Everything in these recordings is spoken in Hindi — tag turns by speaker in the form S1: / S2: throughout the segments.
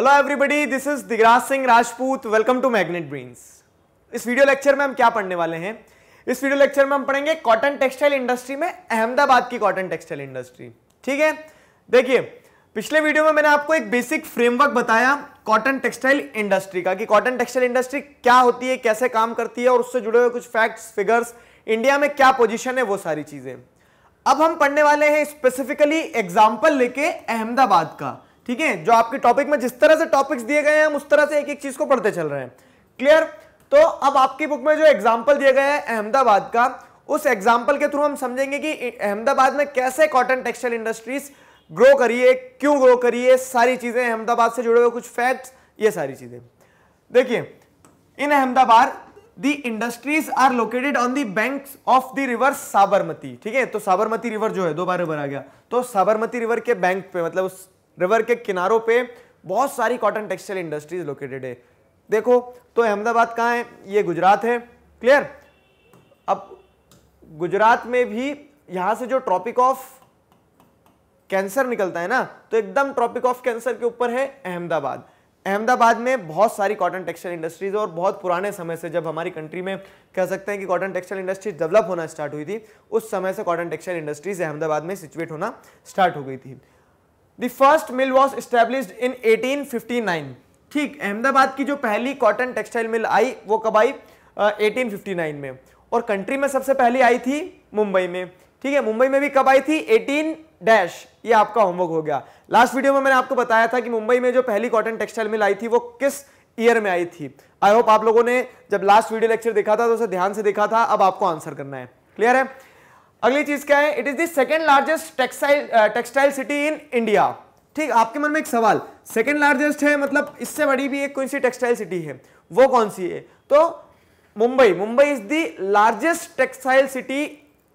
S1: hello everybody this is Digraj Singh Rajput welcome to Magnet Brains इस वीडियो लेक्चर में हम क्या पढ़ने वाले हैं इस वीडियो लेक्चर में हम पढ़ेंगे कॉटन टेक्सटाइल इंडस्ट्री में अहमदाबाद की कॉटन टेक्सटाइल इंडस्ट्री ठीक है देखिए पिछले वीडियो में मैंने आपको एक बेसिक फ्रेमवर्क बताया कॉटन टेक्सटाइल इंडस्ट्री का कि कॉटन टेक्सटाइल इंडस्ट्री क्या होती है कैसे काम करती है और उससे जुड़े हुए कुछ फैक्ट्स फिगर्स इंडिया में क्या पोजिशन है वो सारी चीजें अब हम पढ़ने वाले हैं स्पेसिफिकली एग्जाम्पल लेके अहमदाबाद का ठीक है जो आपके टॉपिक में जिस तरह से टॉपिक्स दिए गए हैं हम उस तरह से एक एक चीज को पढ़ते चल रहे हैं क्लियर तो अब आपकी बुक में जो एग्जाम्पल दिया गया है अहमदाबाद का उस एग्जाम्पल के थ्रू हम समझेंगे कि अहमदाबाद में कैसे कॉटन टेक्सटाइल इंडस्ट्रीज ग्रो करिए क्यों ग्रो करिए सारी चीज़ें अहमदाबाद से जुड़े हुए कुछ फैक्ट ये सारी चीज़ें देखिए in Ahmedabad the industries are located on the bank of the river Sabarmati ठीक है तो साबरमती रिवर जो है दो बार रिवर आ गया तो साबरमती रिवर के बैंक पे मतलब उस रिवर के किनारों पे बहुत सारी कॉटन टेक्सटाइल इंडस्ट्रीज लोकेटेड है देखो तो अहमदाबाद कहाँ है ये गुजरात है क्लियर अब गुजरात में भी यहाँ से जो ट्रॉपिक ऑफ कैंसर निकलता है ना तो एकदम ट्रॉपिक ऑफ कैंसर के ऊपर है अहमदाबाद अहमदाबाद में बहुत सारी कॉटन टेक्सटाइल इंडस्ट्रीज और बहुत पुराने समय से जब हमारी कंट्री में कह सकते हैं कि कॉटन टेक्सटाइल इंडस्ट्रीज डेवलप होना स्टार्ट हुई थी उस समय से कॉटन टेक्सटाइल इंडस्ट्रीज अहमदाबाद में सिचुएट होना स्टार्ट हो गई थी the first mill was establish in 1859 ठीक अहमदाबाद की जो पहली कॉटन टेक्सटाइल मिल आई वो कब आई एटीन uh, में और कंट्री में सबसे पहली आई थी मुंबई में ठीक है मुंबई में भी कब आई थी एटीन डैश ये आपका होमवर्क हो गया लास्ट वीडियो में मैंने आपको बताया था कि मुंबई में जो पहली कॉटन टेक्सटाइल मिल आई थी वो किस ईयर में आई थी आई होप आप लोगों ने जब लास्ट वीडियो लेक्चर देखा था तो उसे ध्यान से देखा था अब आपको आंसर करना है क्लियर है अगली चीज क्या है it is the second largest textile textile city in India ठीक आपके मन में एक सवाल सेकेंड लार्जेस्ट है मतलब इससे बड़ी भी एक कौन सी टेक्सटाइल सिटी है वो कौन सी है तो Mumbai Mumbai is the largest textile city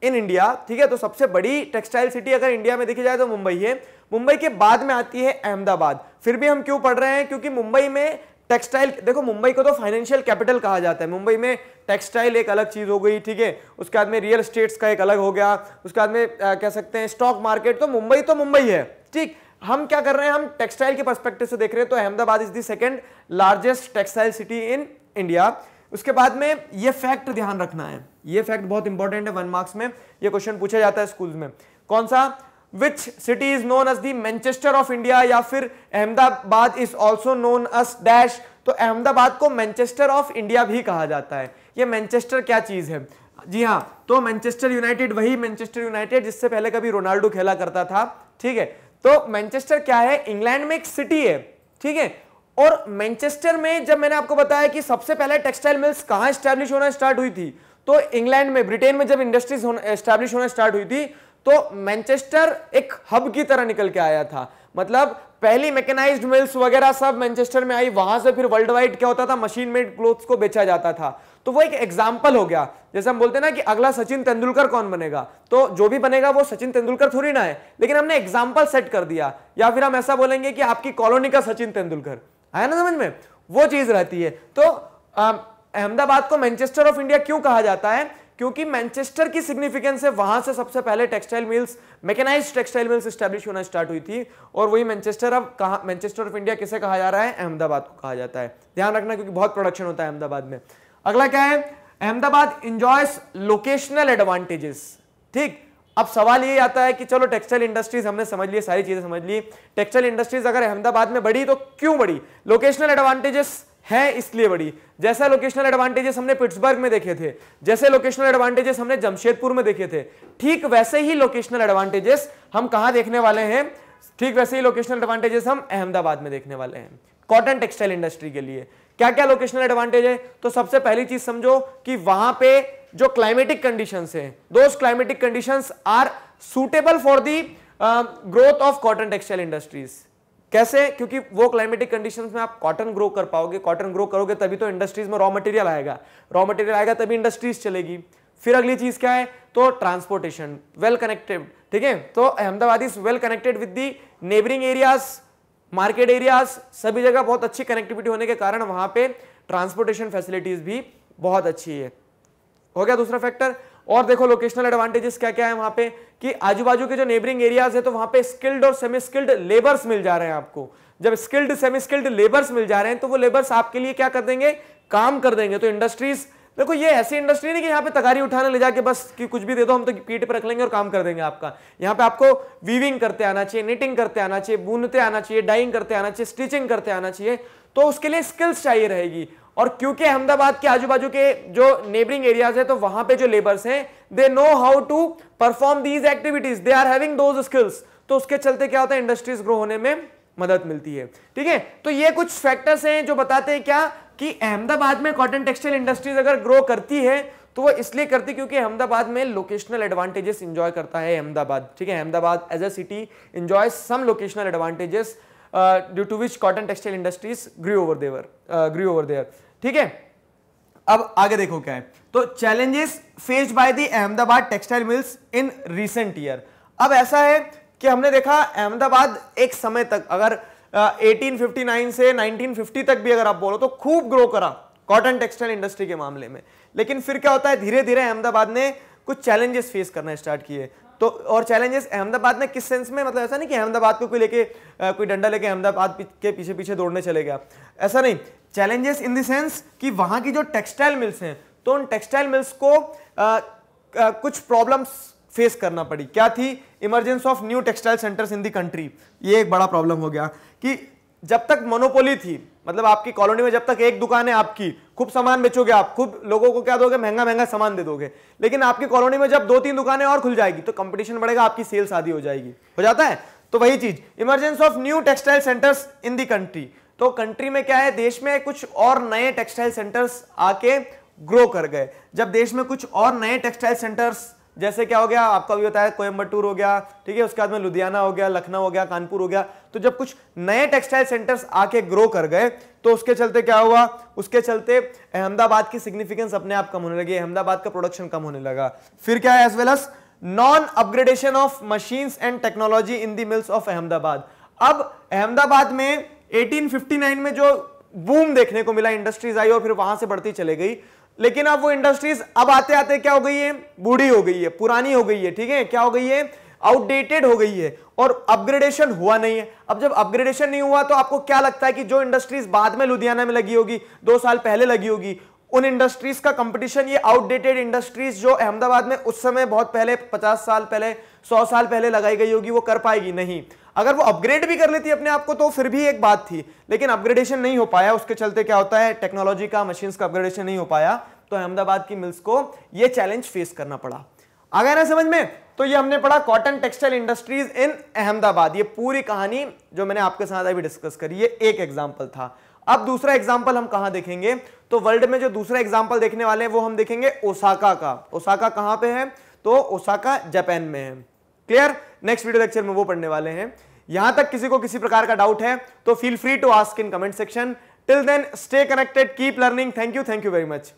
S1: in India ठीक है तो सबसे बड़ी टेक्सटाइल सिटी अगर इंडिया में देखी जाए तो मुंबई है मुंबई के बाद में आती है अहमदाबाद फिर भी हम क्यों पढ़ रहे हैं क्योंकि मुंबई में टेक्सटाइल देखो मुंबई को तो फाइनेंशियल कैपिटल कहा जाता है मुंबई में टेक्सटाइल एक अलग चीज़ हो गई ठीक है उसके बाद में रियल स्टेट्स का एक अलग हो गया उसके बाद में कह सकते हैं स्टॉक मार्केट तो मुंबई तो मुंबई है ठीक हम क्या कर रहे हैं हम टेक्सटाइल के परस्पेक्टिव से देख रहे हैं तो Ahmedabad is the second largest textile city in India उसके बाद में ये फैक्ट ध्यान रखना है ये फैक्ट बहुत इंपॉर्टेंट है वन मार्क्स में ये क्वेश्चन पूछा जाता है स्कूल में कौन सा which city is known as the Manchester of India या फिर Ahmedabad is also known as dash तो अहमदाबाद को मैंचेस्टर ऑफ इंडिया भी कहा जाता है ये मैंचेस्टर क्या चीज़ है जी हाँ तो मैंचेस्टर यूनाइटेड वही मैंचेस्टर यूनाइटेड जिससे पहले कभी रोनाल्डो खेला करता था ठीक है तो मैंचेस्टर क्या है इंग्लैंड में एक सिटी है ठीक है और मैंचेस्टर में जब मैंने आपको बताया कि सबसे पहले टेक्सटाइल मिल्स कहां स्टैब्लिश होना स्टार्ट हुई थी तो इंग्लैंड में ब्रिटेन में जब इंडस्ट्रीज होना स्टैब्लिश होना स्टार्ट हुई थी तो मैनचेस्टर एक हब की तरह निकल के आया था मतलब पहली मैकेनाइज्ड मिल्स वगैरह सब मैनचेस्टर में आई वहां से फिर वर्ल्ड वाइड क्या होता था मशीन मेड क्लोथ्स को बेचा जाता था तो वो एक एग्जाम्पल हो गया जैसे हम बोलते हैं ना कि अगला सचिन तेंदुलकर कौन बनेगा तो जो भी बनेगा वो सचिन तेंदुलकर थोड़ी ना है लेकिन हमने एग्जाम्पल सेट कर दिया या फिर हम ऐसा बोलेंगे कि आपकी कॉलोनी का सचिन तेंदुलकर आया ना समझ में वो चीज रहती है तो अहमदाबाद को मैनचेस्टर ऑफ इंडिया क्यों कहा जाता है क्योंकि मैनचेस्टर की सिग्निफिकेंस है वहां से सबसे पहले textile mills mechanize textile mills establish होना स्टार्ट हुई थी और वही मैनचेस्टर अब कहा मैनचेस्टर ऑफ इंडिया किसे कहा जा रहा है अहमदाबाद को कहा जाता है ध्यान रखना क्योंकि बहुत प्रोडक्शन होता है अहमदाबाद में अगला क्या है अहमदाबाद इंजॉयस लोकेशनल एडवांटेजेस ठीक अब सवाल ये आता है कि चलो टेक्सटाइल इंडस्ट्रीज हमने समझ ली सारी चीजें समझ ली टेक्सटाइल इंडस्ट्रीज अगर अहमदाबाद में बढ़ी तो क्यों बढ़ी लोकेशनल एडवांटेजेस है इसलिए बड़ी जैसा लोकेशनल एडवांटेजेस हमने पिट्सबर्ग में देखे थे जैसे लोकेशनल एडवांटेजेस हमने जमशेदपुर में देखे थे ठीक वैसे ही लोकेशनल एडवांटेजेस हम कहा देखने वाले हैं ठीक वैसे ही लोकेशनल एडवांटेजेस हम अहमदाबाद में देखने वाले हैं कॉटन टेक्सटाइल इंडस्ट्री के लिए क्या क्या लोकेशनल एडवांटेज है तो सबसे पहली चीज समझो कि वहां पे जो क्लाइमेटिक कंडीशंस हैं those climatic conditions are suitable for the growth of cotton textile industries कैसे क्योंकि वो क्लाइमेटिक कंडीशंस में आप कॉटन ग्रो कर पाओगे कॉटन ग्रो करोगे तभी तो इंडस्ट्रीज में रॉ मटेरियल आएगा रॉ मटेरियल आएगा तभी इंडस्ट्रीज चलेगी फिर अगली चीज क्या है तो ट्रांसपोर्टेशन वेल कनेक्टेड ठीक है तो Ahmedabad is well connected with the neighbouring areas market areas सभी जगह बहुत अच्छी कनेक्टिविटी होने के कारण वहां पे ट्रांसपोर्टेशन फैसिलिटीज भी बहुत अच्छी है हो गया दूसरा फैक्टर और देखो लोकेशनल एडवांटेजेस क्या क्या है वहां पे कि आजू बाजू के जो नेबरिंग एरियाज है तो वहां पे स्किल्ड और सेमी स्किल्ड लेबर्स मिल जा रहे हैं आपको जब स्किल्ड सेमी स्किल्ड लेबर्स मिल जा रहे हैं तो वो लेबर्स आपके लिए क्या कर देंगे काम कर देंगे तो इंडस्ट्रीज देखो ये ऐसी इंडस्ट्री नहीं कि यहाँ पे तगारी उठाने ले जाके बस कि कुछ भी दे दो हम तो पीठ पर रख लेंगे और काम कर देंगे आपका यहाँ पे आपको वीविंग करते आना चाहिए निटिंग करते आना चाहिए बुनते आना चाहिए डाइंग करते आना चाहिए स्टिचिंग करते आना चाहिए तो उसके लिए स्किल्स चाहिए रहेगी और क्योंकि अहमदाबाद के आजू बाजू के जो नेबरिंग एरियाज है तो वहां पे जो लेबर्स हैं they know how to perform these activities they are having those skills तो उसके चलते क्या होता है इंडस्ट्रीज ग्रो होने में मदद मिलती है ठीक है तो ये कुछ फैक्टर्स हैं जो बताते हैं क्या कि अहमदाबाद में कॉटन टेक्सटाइल इंडस्ट्रीज अगर ग्रो करती है तो वो इसलिए करती क्योंकि अहमदाबाद में लोकेशनल एडवांटेजेस इंजॉय करता है अहमदाबाद ठीक है Ahmedabad as a city enjoy some locational advantages due to which cotton textile industries grew over there grew over there ठीक है अब आगे देखो क्या है तो challenges faced by the Ahmedabad textile mills in recent year अब ऐसा है कि हमने देखा अहमदाबाद एक समय तक अगर फिफ्टी 1859 से 1950 तक भी अगर आप बोलो तो खूब ग्रो करा कॉटन टेक्सटाइल इंडस्ट्री के मामले में लेकिन फिर क्या होता है धीरे धीरे अहमदाबाद ने कुछ चैलेंजेस फेस करना स्टार्ट किए तो और चैलेंजेस अहमदाबाद में किस सेंस में मतलब ऐसा नहीं कि अहमदाबाद को कोई लेके कोई डंडा लेके अहमदाबाद के पीछे पीछे दौड़ने चले गया ऐसा नहीं चैलेंजेस इन देंस कि वहां की जो टेक्सटाइल मिल्स हैं तो उन टेक्सटाइल मिल्स को आ, आ, कुछ प्रॉब्लम्स फेस करना पड़ी क्या थी emergence of new textile centres in the country ये एक बड़ा प्रॉब्लम हो गया कि जब तक मोनोपोली थी मतलब आपकी कॉलोनी में जब तक एक दुकान है आपकी खूब सामान बेचोगे आप खूब लोगों को क्या दोगे महंगा महंगा सामान दे दोगे लेकिन आपकी कॉलोनी में जब दो तीन दुकानें और खुल जाएगी तो कंपटीशन बढ़ेगा आपकी सेल्स आधी हो जाएगी हो जाता है तो वही चीज emergence of new textile centres in the country तो कंट्री में क्या है देश में कुछ और नए टेक्सटाइल सेंटर्स आके ग्रो कर गए जब देश में कुछ और नए टेक्सटाइल सेंटर्स जैसे क्या हो गया आपका भी बताया कोयम्बटूर हो गया ठीक है उसके बाद में लुधियाना हो गया लखनऊ हो गया कानपुर हो गया तो जब कुछ नए टेक्सटाइल सेंटर्स आके ग्रो कर गए तो उसके चलते क्या हुआ उसके चलते अहमदाबाद की सिग्निफिकेंस अपने आप कम होने लगी अहमदाबाद का प्रोडक्शन कम होने लगा फिर क्या है as well as non upgradation of machine and technology in the mills of Ahmedabad अब अहमदाबाद में एटीन में जो बूम देखने को मिला इंडस्ट्रीज आई और फिर वहां से बढ़ती चले गई लेकिन अब वो इंडस्ट्रीज अब आते आते क्या हो गई है बूढ़ी हो गई है पुरानी हो गई है ठीक है क्या हो गई है आउटडेटेड हो गई है और अपग्रेडेशन हुआ नहीं है अब जब अपग्रेडेशन नहीं हुआ तो आपको क्या लगता है कि जो इंडस्ट्रीज बाद में लुधियाना में लगी होगी दो साल पहले लगी होगी उन इंडस्ट्रीज का कंपटीशन ये आउटडेटेड इंडस्ट्रीज जो अहमदाबाद में उस समय बहुत पहले पचास साल पहले सौ साल पहले लगाई गई होगी वो कर पाएगी नहीं अगर वो अपग्रेड भी कर लेती अपने आप को तो फिर भी एक बात थी लेकिन अपग्रेडेशन नहीं हो पाया उसके चलते क्या होता है टेक्नोलॉजी का मशीन का अपग्रेडेशन नहीं हो पाया तो अहमदाबाद की मिल्स को यह चैलेंज फेस करना पड़ा आ गया ना समझ में तो ये हमने पढ़ा cotton textile industries in Ahmedabad ये पूरी कहानी जो मैंने आपके साथ अभी डिस्कस करी ये एक एग्जाम्पल था अब दूसरा एग्जाम्पल हम कहां देखेंगे तो वर्ल्ड में जो दूसरा एग्जाम्पल देखने वाले हैं वो हम देखेंगे ओसाका का ओसाका कहां पे है तो ओसाका जापान में है क्लियर नेक्स्ट वीडियो लेक्चर में वो पढ़ने वाले हैं यहां तक किसी को किसी प्रकार का डाउट है तो feel free to ask in comment section till then stay connected keep learning thank you thank you very much